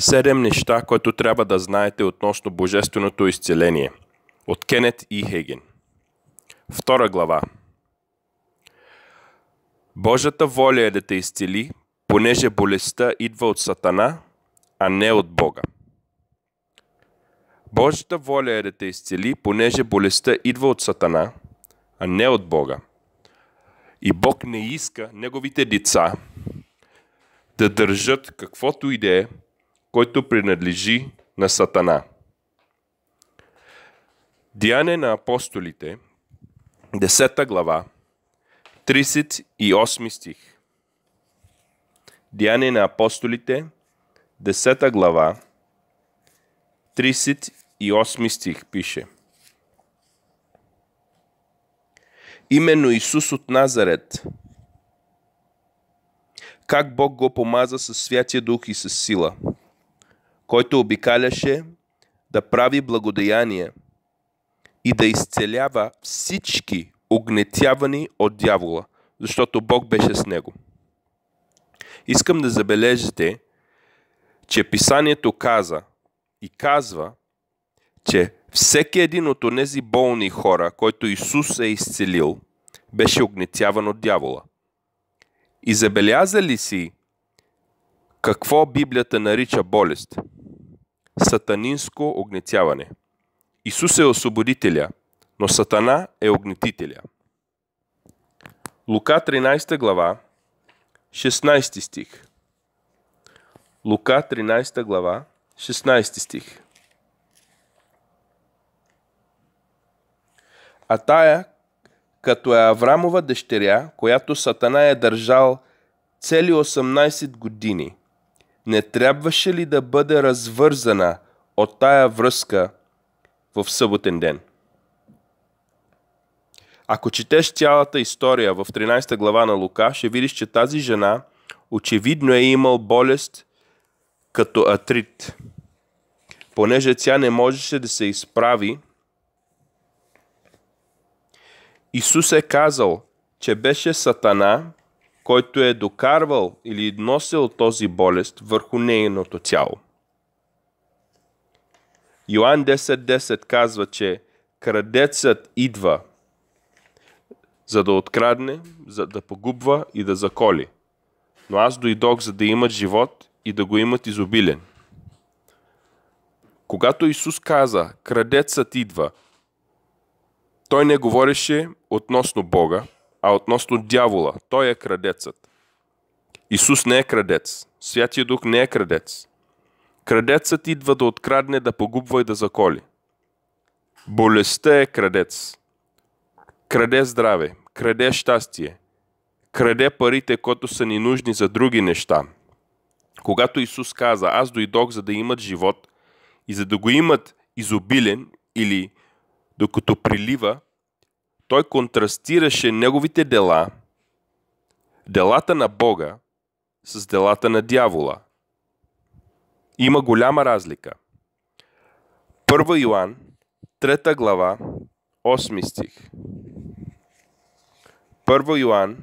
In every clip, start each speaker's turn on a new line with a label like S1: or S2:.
S1: Седем неща, които трябва да знаете относно Божественото изцеление. От Кенет И. Хеген. Втора глава. Божията воля е да те изцели, понеже болестта идва от Сатана, а не от Бога. Божията воля е да те изцели, понеже болестта идва от Сатана, а не от Бога. И Бог не иска неговите деца да държат каквото и да е който принадлежи на Сатана. Диане на апостолите, 10 глава, 38 стих. Диане на апостолите, 10 глава, 38 стих пише. Именно Исус от Назарет, как Бог го помаза със Святия Дух и с сила – който обикаляше да прави благодеяние и да изцелява всички огнетявани от дявола, защото Бог беше с него. Искам да забележите, че писанието каза и казва, че всеки един от онези болни хора, който Исус е изцелил, беше огнетяван от дявола. И забеляза ли си какво Библията нарича болест – сатанинско огнетяване. Исус е освободителя, но Сатана е огнетителя. Лука 13 глава, 16 стих. Лука 13 глава, 16 стих. А тая, като е Аврамова дъщеря, която Сатана е държал цели 18 години – не трябваше ли да бъде развързана от тая връзка в съботен ден? Ако четеш цялата история в 13 глава на Лука, ще видиш, че тази жена очевидно е имал болест като атрит. Понеже тя не можеше да се изправи, Исус е казал, че беше Сатана, който е докарвал или носил този болест върху нейното тяло. Йоан 10.10 10 казва, че крадецът идва, за да открадне, за да погубва и да заколи. Но аз дойдох, за да имат живот и да го имат изобилен. Когато Исус каза, крадецът идва, той не говореше относно Бога, а относно дявола. Той е крадецът. Исус не е крадец. Святия Дух не е крадец. Крадецът идва да открадне, да погубва и да заколи. Болестта е крадец. Краде здраве, краде щастие, краде парите, които са ни нужни за други неща. Когато Исус каза, аз дойдох за да имат живот и за да го имат изобилен или докато прилива, той контрастираше неговите дела, делата на Бога, с делата на дявола. Има голяма разлика. 1 Йоан, 3 глава, 8 стих. 1 Йоан,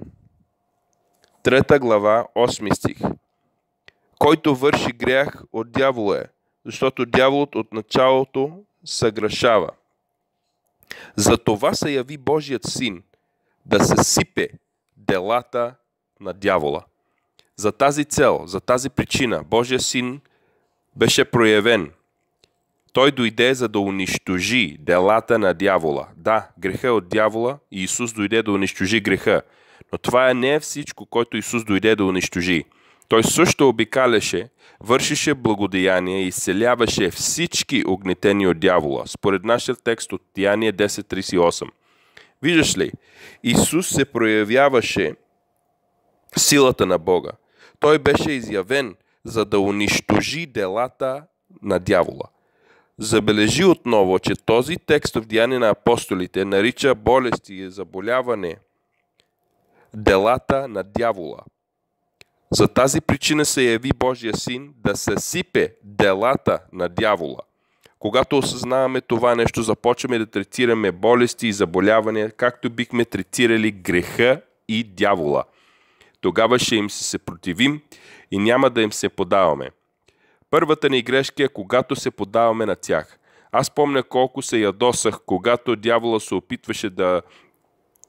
S1: 3 глава, 8 стих. Който върши грях от дявола е, защото дяволът от началото съгрешава. За това се яви Божият син, да се сипе делата на дявола. За тази цел, за тази причина Божия син беше проявен. Той дойде за да унищожи делата на дявола. Да, греха е от дявола и Исус дойде да унищожи греха. Но това не е всичко, което Исус дойде да унищожи – той също обикаляше, вършише благодеяние и изцеляваше всички огнетени от дявола, според нашия текст от Тияние 10.38. Виждаш ли, Исус се проявяваше силата на Бога. Той беше изявен, за да унищожи делата на дявола. Забележи отново, че този текст в Деяния на апостолите нарича болести и заболяване делата на дявола. За тази причина се яви Божия син да съсипе делата на дявола. Когато осъзнаваме това нещо, започваме да третираме болести и заболявания, както бихме третирали греха и дявола. Тогава ще им се съпротивим и няма да им се подаваме. Първата ни грешка е когато се подаваме на тях. Аз помня колко се ядосах, когато дявола се опитваше да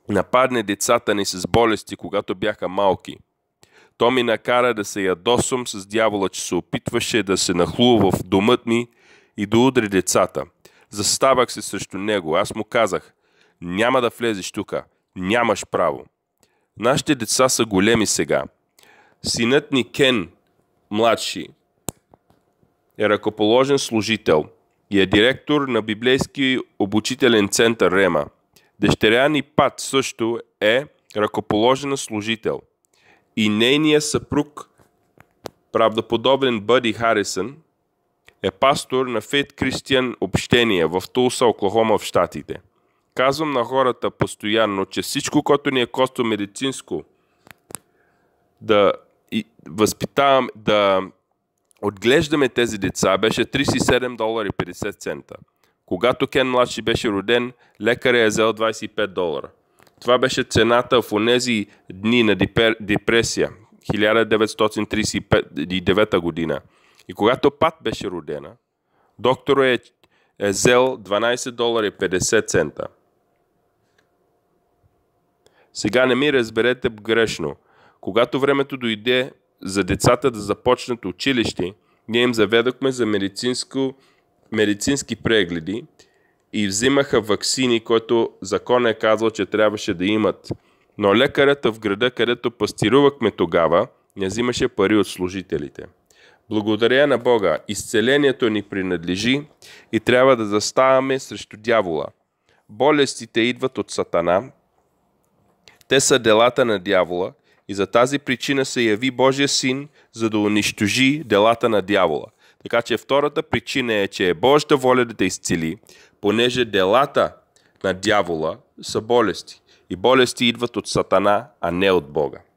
S1: нападне децата ни с болести, когато бяха малки – то ми накара да се ядосвам с дявола, че се опитваше да се нахлува в домът ми и да удри децата. Заставах се срещу него. Аз му казах, няма да влезеш тук. Нямаш право. Нашите деца са големи сега. Синът ни Кен, младши, е ръкоположен служител и е директор на Библейски обучителен център Рема. Дъщеря ни Пат също е ръкоположен служител – и нейният съпруг, правдоподобен Бъди Харисън, е пастор на Фейт Кристиан общение в Тулса, Оклахома в Штатите. Казвам на хората постоянно, че всичко, което ни е косто медицинско, да възпитавам, да отглеждаме тези деца, беше 37 долара и 50 цента. Когато Кен младши беше роден, лекаря е взел 25 долара. Това беше цената в онези дни на депресия, 1939 година. И когато Пат беше родена, доктор е, е взел 12 долара и 50 цента. Сега не ми разберете грешно. Когато времето дойде за децата да започнат училище, ние им заведохме за медицински прегледи и взимаха ваксини, които закон е казал, че трябваше да имат. Но лекарята в града, където пастирувахме тогава, не взимаше пари от служителите. Благодаря на Бога, изцелението ни принадлежи и трябва да заставаме срещу дявола. Болестите идват от Сатана, те са делата на дявола и за тази причина се яви Божия син, за да унищожи делата на дявола. Така че втората причина е, че е Божията воля да те изцели, понеже делата на дявола са болести. И болести идват от Сатана, а не от Бога.